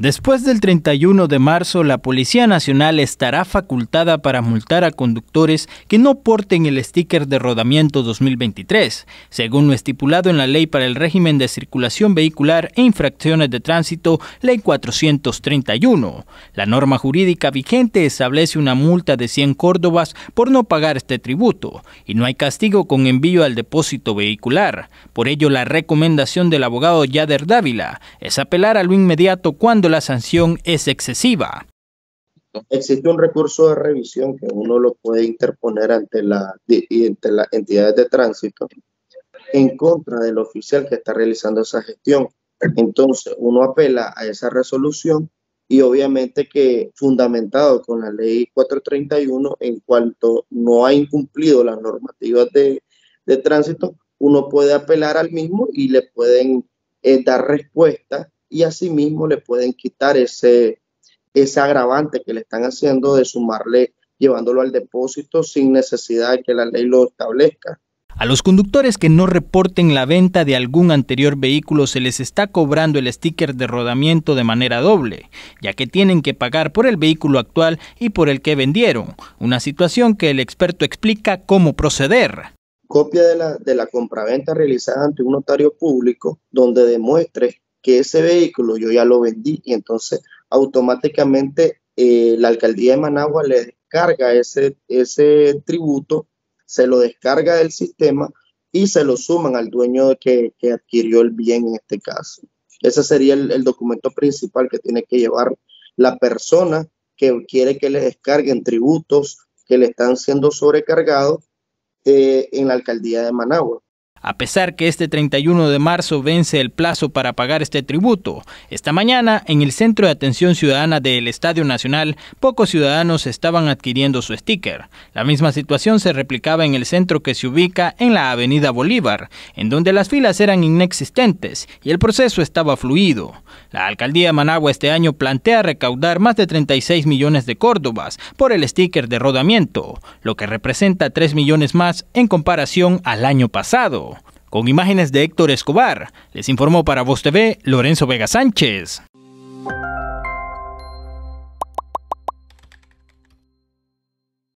Después del 31 de marzo, la Policía Nacional estará facultada para multar a conductores que no porten el sticker de rodamiento 2023, según lo estipulado en la Ley para el Régimen de Circulación Vehicular e Infracciones de Tránsito, Ley 431. La norma jurídica vigente establece una multa de 100 córdobas por no pagar este tributo, y no hay castigo con envío al depósito vehicular. Por ello, la recomendación del abogado Yader Dávila es apelar a lo inmediato cuando la sanción es excesiva. Existe un recurso de revisión que uno lo puede interponer ante, la, ante las entidades de tránsito en contra del oficial que está realizando esa gestión. Entonces, uno apela a esa resolución y obviamente que fundamentado con la ley 431 en cuanto no ha incumplido las normativas de, tránsito, uno puede apelar al mismo y le pueden eh, dar respuesta y asimismo le pueden quitar ese, ese agravante que le están haciendo de sumarle llevándolo al depósito sin necesidad de que la ley lo establezca. A los conductores que no reporten la venta de algún anterior vehículo se les está cobrando el sticker de rodamiento de manera doble, ya que tienen que pagar por el vehículo actual y por el que vendieron, una situación que el experto explica cómo proceder. Copia de la, de la compraventa realizada ante un notario público donde demuestre que ese vehículo yo ya lo vendí y entonces automáticamente eh, la alcaldía de Managua le descarga ese, ese tributo, se lo descarga del sistema y se lo suman al dueño que, que adquirió el bien en este caso. Ese sería el, documento principal que tiene que llevar la persona que quiere que le descarguen tributos que le están siendo sobrecargados eh, en la alcaldía de Managua. A pesar que este 31 de marzo vence el plazo para pagar este tributo, esta mañana en el Centro de Atención Ciudadana del Estadio Nacional pocos ciudadanos estaban adquiriendo su sticker. La misma situación se replicaba en el centro que se ubica en la Avenida Bolívar, en donde las filas eran inexistentes y el proceso estaba fluido. La alcaldía de Managua este año plantea recaudar más de 36 millones de córdobas por el sticker de rodamiento, lo que representa 3 millones más en comparación al año pasado. Con imágenes de Héctor Escobar, les informó para Voz TV Lorenzo Vega Sánchez.